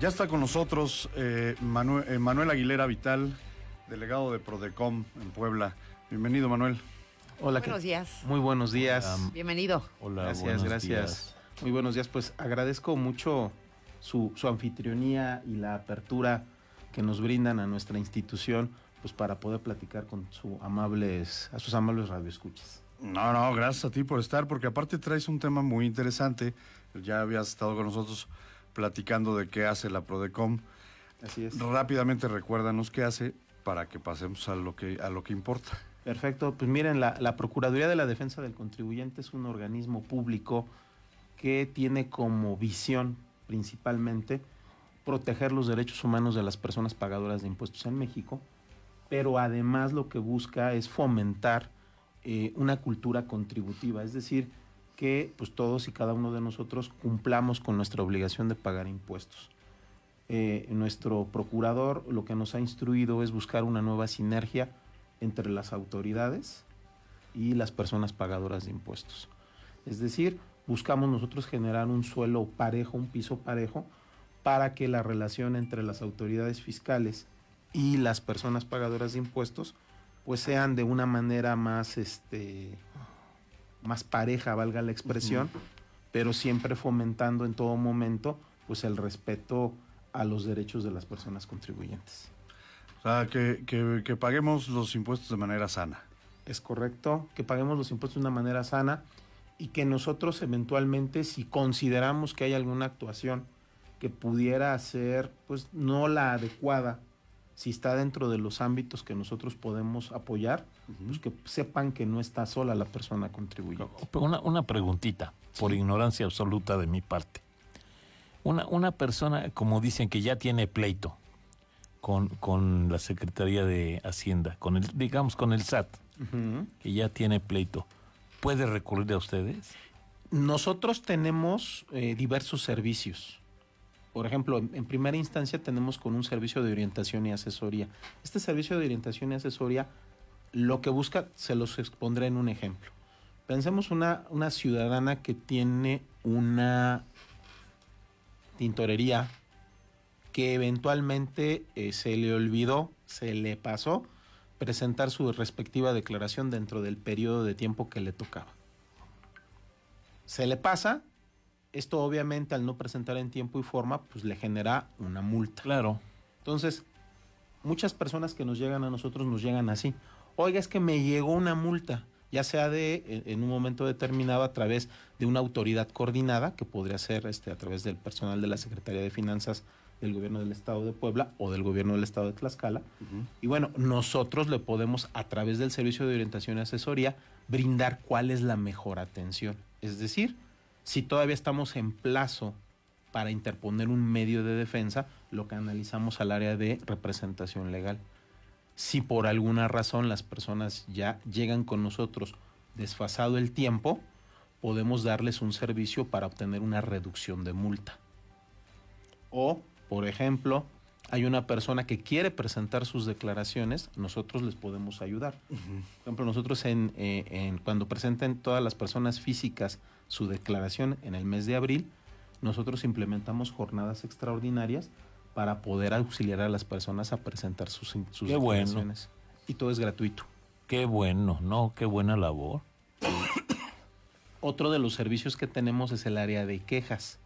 Ya está con nosotros eh, eh, Manuel, Aguilera Vital, delegado de Prodecom en Puebla. Bienvenido, Manuel. Hola. Buenos días. Muy buenos días. Bienvenido. Hola. Gracias, gracias. Muy buenos días. Pues agradezco mucho su, su anfitrionía y la apertura que nos brindan a nuestra institución pues para poder platicar con su amables, a sus amables radioescuchas. No, no, gracias a ti por estar, porque aparte traes un tema muy interesante. Ya habías estado con nosotros platicando de qué hace la Prodecom. Así es. Rápidamente recuérdanos qué hace para que pasemos a lo que, a lo que importa. Perfecto, pues miren, la, la Procuraduría de la Defensa del Contribuyente es un organismo público que tiene como visión principalmente proteger los derechos humanos de las personas pagadoras de impuestos en México, pero además lo que busca es fomentar eh, una cultura contributiva, es decir, que pues, todos y cada uno de nosotros cumplamos con nuestra obligación de pagar impuestos. Eh, nuestro procurador lo que nos ha instruido es buscar una nueva sinergia entre las autoridades y las personas pagadoras de impuestos. Es decir, buscamos nosotros generar un suelo parejo, un piso parejo, para que la relación entre las autoridades fiscales y las personas pagadoras de impuestos pues sean de una manera más este más pareja, valga la expresión, pero siempre fomentando en todo momento pues el respeto a los derechos de las personas contribuyentes. O sea, que, paguemos los impuestos de manera sana. Es correcto, que paguemos los impuestos de una manera sana y que nosotros eventualmente, si consideramos que hay alguna actuación que pudiera ser pues no la adecuada si está dentro de los ámbitos que nosotros podemos apoyar, pues que sepan que no está sola la persona contribuyente. Una, una preguntita, por ignorancia absoluta de mi parte. Una, una persona, como dicen, que ya tiene pleito con, la Secretaría de Hacienda, con el, digamos con el SAT, que ya tiene pleito, ¿puede recurrir a ustedes? Nosotros tenemos eh, diversos servicios por ejemplo, en, primera instancia tenemos con un servicio de orientación y asesoría. Este servicio de orientación y asesoría lo que busca, se los expondré en un ejemplo. Pensemos una, ciudadana que tiene una tintorería que eventualmente eh, se le olvidó, se le pasó presentar su respectiva declaración dentro del periodo de tiempo que le tocaba. Se le pasa, esto obviamente al no presentar en tiempo y forma, pues le genera una multa. Claro. Entonces, muchas personas que nos llegan a nosotros nos llegan así. Oiga, es que me llegó una multa, ya sea de en un momento determinado a través de una autoridad coordinada, que podría ser este, a través del personal de la Secretaría de Finanzas del gobierno del estado de Puebla o del gobierno del estado de Tlaxcala. Y bueno, nosotros le podemos a través del servicio de orientación y asesoría brindar cuál es la mejor atención. Es decir, si todavía estamos en plazo para interponer un medio de defensa, lo que analizamos al área de representación legal. Si por alguna razón las personas ya llegan con nosotros desfasado el tiempo, podemos darles un servicio para obtener una reducción de multa. O, por ejemplo, hay una persona que quiere presentar sus declaraciones, nosotros les podemos ayudar. Por ejemplo, nosotros eh, en, cuando presenten todas las personas físicas su declaración en el mes de abril, nosotros implementamos jornadas extraordinarias para poder auxiliar a las personas a presentar sus, declaraciones Y todo es gratuito. Qué bueno, ¿no? Qué buena labor. Otro de los servicios que tenemos es el área de quejas.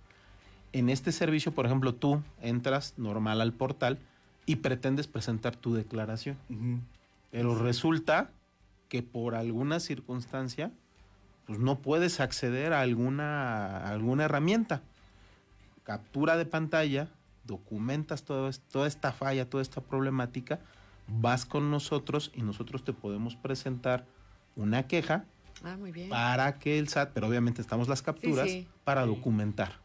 En este servicio, por ejemplo, tú entras normal al portal y pretendes presentar tu declaración. Pero resulta que por alguna circunstancia pues no puedes acceder a alguna, alguna herramienta. Captura de pantalla, documentas toda esta falla, toda esta problemática, vas con nosotros y nosotros te podemos presentar una queja ah, para que el SAT, pero obviamente estamos las capturas, para documentar.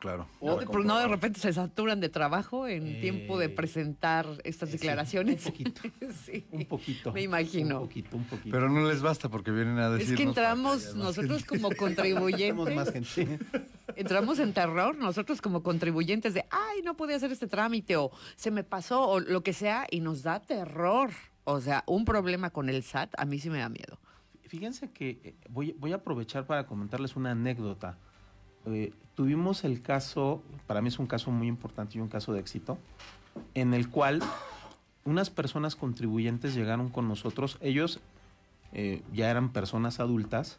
Claro. O, no de repente se saturan de trabajo en tiempo de eh, presentar estas eh, declaraciones. un poquito. Me imagino. Un poquito, un poquito. Pero no les basta porque vienen a decir. Es que entramos nosotros como contribuyentes. Entramos en terror nosotros como contribuyentes de, ay, no pude hacer este trámite o se me pasó o lo que sea y nos da terror. O sea, un problema con el SAT a mí sí me da miedo. Fíjense que eh, voy, voy a aprovechar para comentarles una anécdota eh, tuvimos el caso, para mí es un caso muy importante y un caso de éxito, en el cual unas personas contribuyentes llegaron con nosotros, ellos eh, ya eran personas adultas,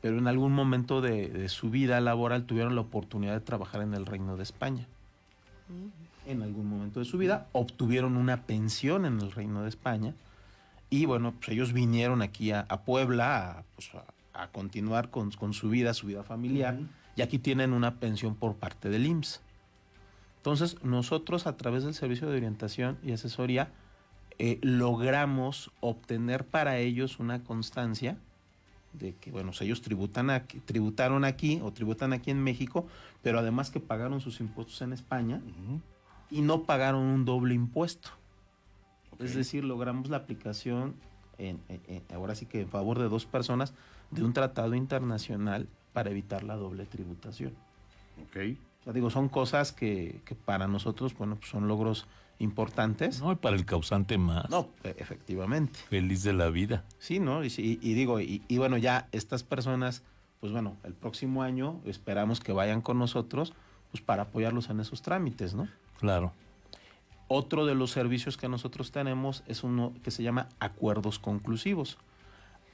pero en algún momento de, su vida laboral tuvieron la oportunidad de trabajar en el Reino de España. Mm. En algún momento de su vida obtuvieron una pensión en el Reino de España y bueno, pues ellos vinieron aquí a, Puebla a, pues, continuar con, su vida, su vida familiar y aquí tienen una pensión por parte del IMSS. Entonces nosotros a través del servicio de orientación y asesoría eh, logramos obtener para ellos una constancia de que, bueno, pues ellos tributan tributaron aquí o tributan aquí en México, pero además que pagaron sus impuestos en España y no pagaron un doble impuesto. Es decir, logramos la aplicación, ahora sí que en favor de dos personas, de un tratado internacional para evitar la doble tributación. Ok. O sea, digo, son cosas que, para nosotros, bueno, pues son logros importantes. No, y para el causante más. No, e, efectivamente. Feliz de la vida. Sí, ¿no? Y, y digo, y, y, bueno, ya estas personas, pues bueno, el próximo año esperamos que vayan con nosotros, pues para apoyarlos en esos trámites, ¿no? Claro. Otro de los servicios que nosotros tenemos es uno que se llama acuerdos conclusivos.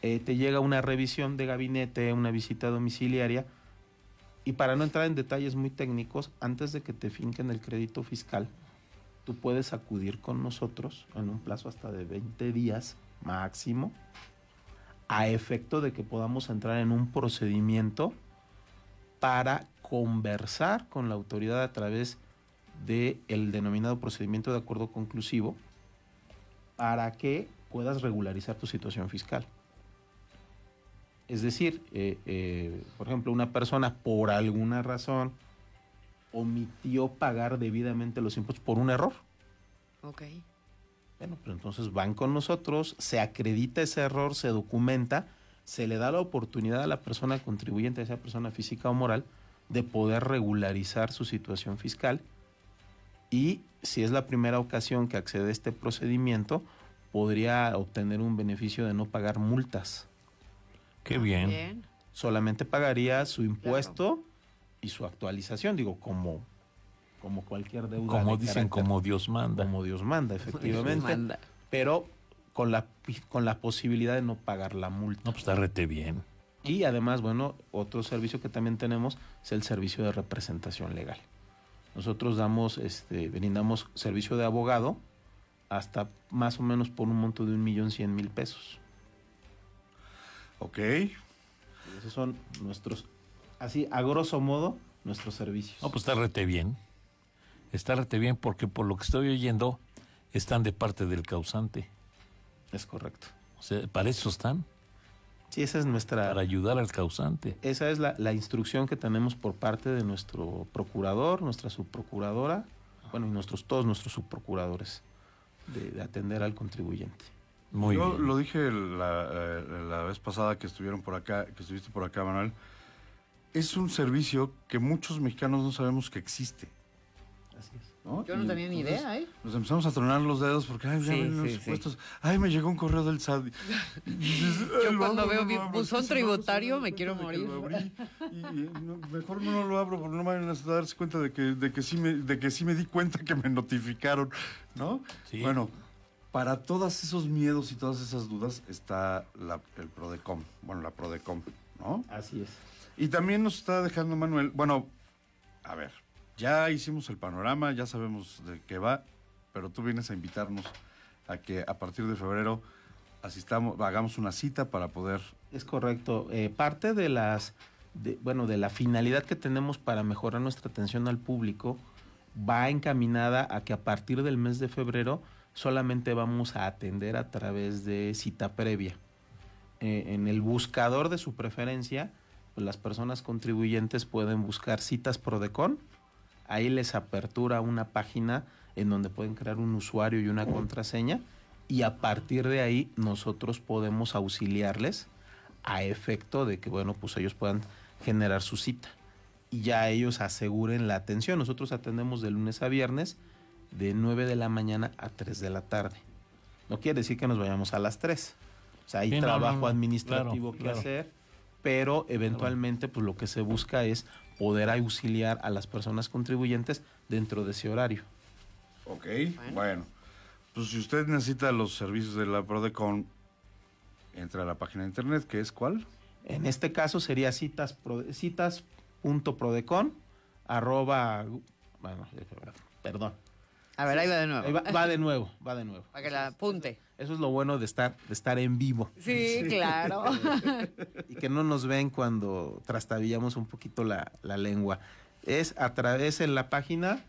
Eh, te llega una revisión de gabinete, una visita domiciliaria, y para no entrar en detalles muy técnicos, antes de que te finquen el crédito fiscal, tú puedes acudir con nosotros en un plazo hasta de 20 días máximo, a efecto de que podamos entrar en un procedimiento para conversar con la autoridad a través del denominado procedimiento de acuerdo conclusivo para que puedas regularizar tu situación fiscal. Es decir, eh, eh, por ejemplo, una persona por alguna razón omitió pagar debidamente los impuestos por un error. Ok. Bueno, pero pues entonces van con nosotros, se acredita ese error, se documenta, se le da la oportunidad a la persona contribuyente, a esa persona física o moral, de poder regularizar su situación fiscal y si es la primera ocasión que accede a este procedimiento, podría obtener un beneficio de no pagar multas. Qué ah, bien. Solamente pagaría su impuesto y su actualización, digo, como, como cualquier deuda. Como dicen, como Dios manda. Como Dios manda, efectivamente. Pero con la, con posibilidad de no pagar la multa. No, pues rete bien. Y además, bueno, otro servicio que también tenemos es el servicio de representación legal. Nosotros damos, este, brindamos servicio de abogado hasta más o menos por un monto de un millón cien mil pesos. Ok. Esos son nuestros, así a grosso modo, nuestros servicios. No, pues está rete bien. Está rete bien porque por lo que estoy oyendo, están de parte del causante. Es correcto. O sea, para eso están. Sí, esa es nuestra... Para ayudar al causante. Esa es la, instrucción que tenemos por parte de nuestro procurador, nuestra subprocuradora, bueno, y nuestros, todos nuestros subprocuradores, de atender al contribuyente. Yo lo dije la, eh, la, vez pasada que estuvieron por acá, que estuviste por acá, Manuel. Es un servicio que muchos mexicanos no sabemos que existe. Así es. ¿no? Yo no tenía ni idea, ¿eh? Nos empezamos a tronar los dedos porque, ay, Ay, me llegó un correo del SAT. Yo cuando veo mi buzón tributario pues, me quiero morir. mejor no lo abro porque no me van a darse cuenta de que, de, que sí me, de que sí me di cuenta que me notificaron, ¿no? Bueno, para todos esos miedos y todas esas dudas está el PRODECOM, bueno, la PRODECOM, ¿no? Así es. Y también nos está dejando Manuel, bueno, a ver, ya hicimos el panorama, ya sabemos de qué va, pero tú vienes a invitarnos a que a partir de febrero asistamos, hagamos una cita para poder... Es correcto, eh, parte de las, bueno, de la finalidad que tenemos para mejorar nuestra atención al público va encaminada a que a partir del mes de febrero solamente vamos a atender a través de cita previa. Eh, en el buscador de su preferencia, pues, las personas contribuyentes pueden buscar citas Prodecon. Ahí les apertura una página en donde pueden crear un usuario y una contraseña y a partir de ahí nosotros podemos auxiliarles a efecto de que, bueno, pues ellos puedan generar su cita y ya ellos aseguren la atención. Nosotros atendemos de lunes a viernes de 9 de la mañana a 3 de la tarde. No quiere decir que nos vayamos a las 3. O sea, hay trabajo administrativo que hacer, pero eventualmente pues lo que se busca es poder auxiliar a las personas contribuyentes dentro de ese horario. Ok, bueno. Pues si usted necesita los servicios de la Prodecon, entra a la página de internet, que es cuál? En este caso sería citas citas.prodecon arroba bueno, perdón, a ver, ahí va de nuevo. va, de nuevo, va de nuevo. Para que la apunte. Eso es lo bueno de estar, de estar en vivo. Sí, claro. y que no nos ven cuando trastabillamos un poquito la, lengua. Es a través en la página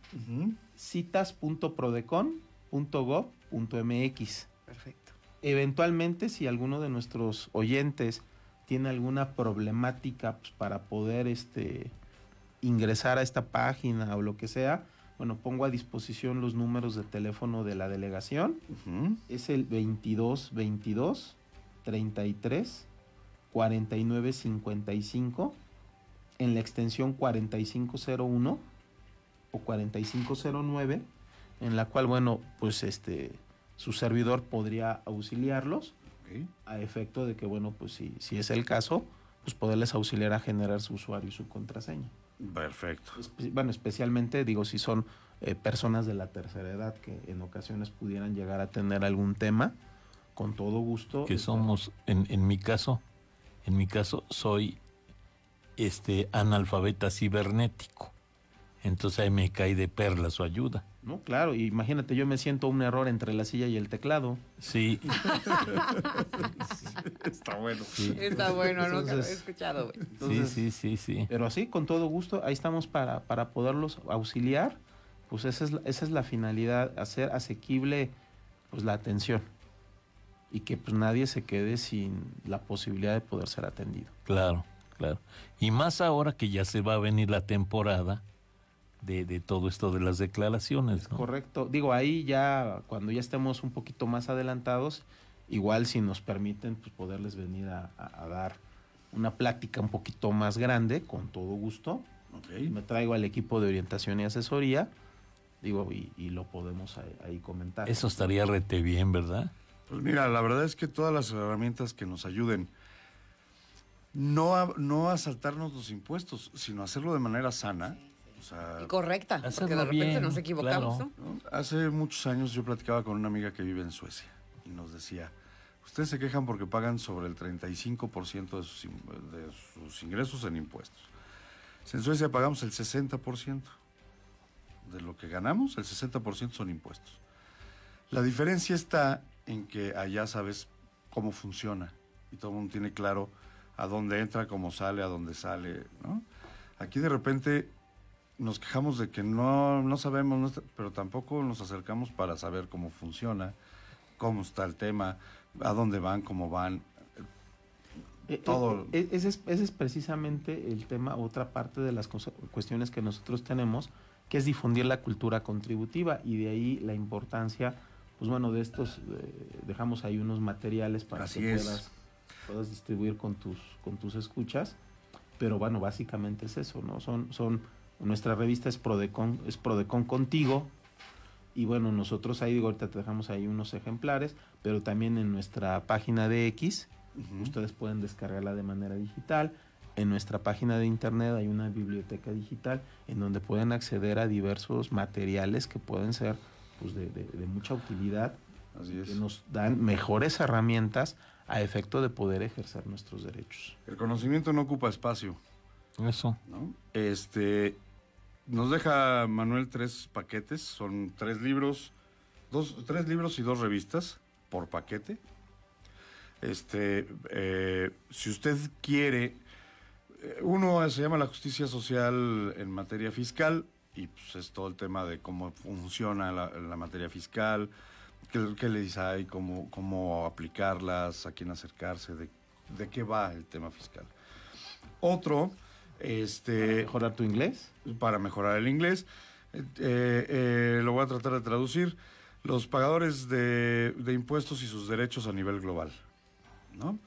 citas.prodecon.gov.mx. Perfecto. Eventualmente, si alguno de nuestros oyentes tiene alguna problemática pues, para poder este, ingresar a esta página o lo que sea, bueno, pongo a disposición los números de teléfono de la delegación. Es el 22 22 33 49 55 en la extensión 4501 o 4509 en la cual, bueno, pues este, su servidor podría auxiliarlos a efecto de que, bueno, pues si, si es el caso, pues poderles auxiliar a generar su usuario y su contraseña. Perfecto. Bueno, especialmente digo si son eh, personas de la tercera edad que en ocasiones pudieran llegar a tener algún tema, con todo gusto. Que somos, en, en mi caso, en mi caso soy este analfabeta cibernético. Entonces ahí me cae de perla su ayuda. No, claro, imagínate, yo me siento un error entre la silla y el teclado. Sí. Está bueno. Sí. Está bueno, ¿no? lo he escuchado, güey. sí, sí, sí, sí. Pero así, con todo gusto, ahí estamos para, poderlos auxiliar. Pues esa es, esa es la finalidad, hacer asequible pues la atención. Y que pues nadie se quede sin la posibilidad de poder ser atendido. Claro, claro. Y más ahora que ya se va a venir la temporada de, todo esto de las declaraciones. Correcto. Digo, ahí ya, cuando ya estemos un poquito más adelantados, igual si nos permiten, pues poderles venir a, dar una plática un poquito más grande, con todo gusto. Me traigo al equipo de orientación y asesoría, digo, y, lo podemos ahí, comentar. Eso estaría rete bien, ¿verdad? Pues mira, la verdad es que todas las herramientas que nos ayuden, no no a saltarnos los impuestos, sino hacerlo de manera sana, correcta, porque de repente nos equivocamos, Hace muchos años yo platicaba con una amiga que vive en Suecia y nos decía, ustedes se quejan porque pagan sobre el 35% de sus, ingresos en impuestos. En Suecia pagamos el 60% de lo que ganamos, el 60% son impuestos. La diferencia está en que allá sabes cómo funciona y todo el mundo tiene claro a dónde entra, cómo sale, a dónde sale. Aquí de repente nos quejamos de que no, sabemos, pero tampoco nos acercamos para saber cómo funciona, cómo está el tema, a dónde van, cómo van. Eh, eh, todo. Eh, ese, es, es precisamente el tema, otra parte de las cuestiones que nosotros tenemos, que es difundir la cultura contributiva y de ahí la importancia, pues bueno, de estos, dejamos ahí unos materiales para que puedas, distribuir con tus, con tus escuchas, pero bueno, básicamente es eso, ¿no? Son, son nuestra revista es Prodecon, es Prodecon Contigo. Y bueno, nosotros ahí, digo, ahorita te dejamos ahí unos ejemplares, pero también en nuestra página de X, ustedes pueden descargarla de manera digital. En nuestra página de internet hay una biblioteca digital en donde pueden acceder a diversos materiales que pueden ser pues, de, mucha utilidad, Así es. que nos dan mejores herramientas a efecto de poder ejercer nuestros derechos. El conocimiento no ocupa espacio. Eso. Este, nos deja Manuel tres paquetes, son tres libros, dos, tres libros y dos revistas por paquete. Este, eh, si usted quiere, eh, uno se llama la justicia social en materia fiscal y pues es todo el tema de cómo funciona la, materia fiscal, qué, le dice hay, cómo, cómo aplicarlas, a quién acercarse, de, de qué va el tema fiscal. Otro este, ¿Para mejorar tu inglés? Para mejorar el inglés. Eh, eh, eh, lo voy a tratar de traducir. Los pagadores de, de, impuestos y sus derechos a nivel global. ¿no?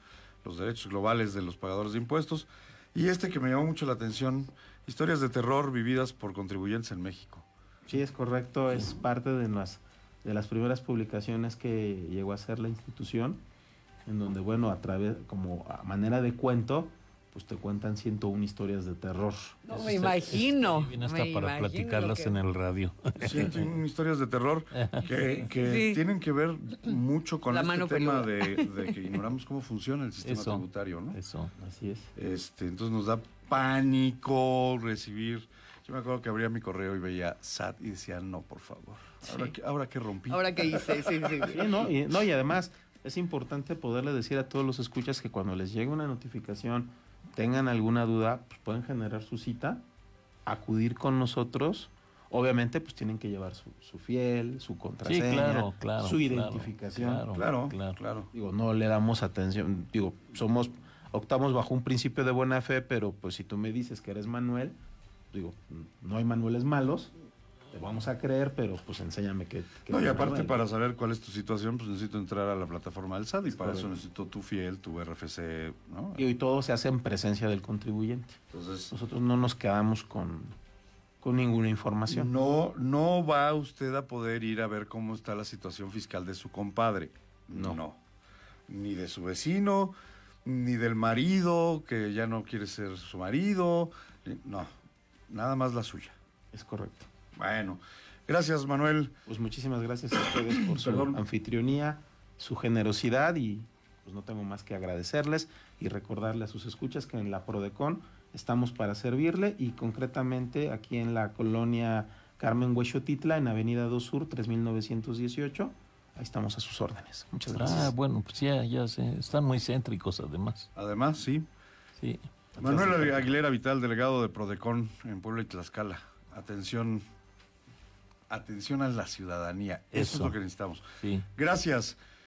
Los derechos globales de los pagadores de impuestos. Y este que me llamó mucho la atención, historias de terror vividas por contribuyentes en México. Sí, es correcto, es parte de las, de las primeras publicaciones que llegó a hacer la institución, en donde, bueno, a través, como a manera de cuento, pues te cuentan 101 historias de terror. No, me este, imagino. Está hasta para platicarlas en el radio. 101 historias de terror que, tienen que ver mucho con el este tema de, que ignoramos cómo funciona el sistema tributario, ¿no? Eso, así es. Este, entonces nos da pánico recibir... Yo me acuerdo que abría mi correo y veía SAT y decía, no, por favor. Ahora, que, ahora que rompí. Ahora que hice, sí, sí. y, no, y además es importante poderle decir a todos los escuchas que cuando les llegue una notificación tengan alguna duda, pues pueden generar su cita, acudir con nosotros. Obviamente, pues tienen que llevar su, fiel, su contraseña, su identificación. Claro, claro claro, claro, Digo, no le damos atención. Digo, somos, optamos bajo un principio de buena fe, pero pues si tú me dices que eres Manuel, digo, no hay Manueles malos te vamos a creer, pero pues enséñame que... no, y aparte para saber cuál es tu situación, pues necesito entrar a la plataforma del SAD y para eso necesito tu fiel, tu RFC, ¿no? Y hoy todo se hace en presencia del contribuyente. Entonces... Nosotros no nos quedamos con, con ninguna información. No, no va usted a poder ir a ver cómo está la situación fiscal de su compadre. no. Ni de su vecino, ni del marido, que ya no quiere ser su marido. No, nada más la suya. Es correcto. Bueno, gracias Manuel. Pues muchísimas gracias a ustedes por su anfitrionía, su generosidad y pues no tengo más que agradecerles y recordarle a sus escuchas que en la Prodecon estamos para servirle y concretamente aquí en la colonia Carmen Huechotitla en Avenida 2 Sur 3918 ahí estamos a sus órdenes. Muchas gracias. Ah, bueno, pues ya, ya están muy céntricos además. Además, sí. Sí. Manuel Aguilera Vital, delegado de Prodecon en Puebla y Tlaxcala. Atención atención a la ciudadanía. Eso, es lo que necesitamos. Gracias.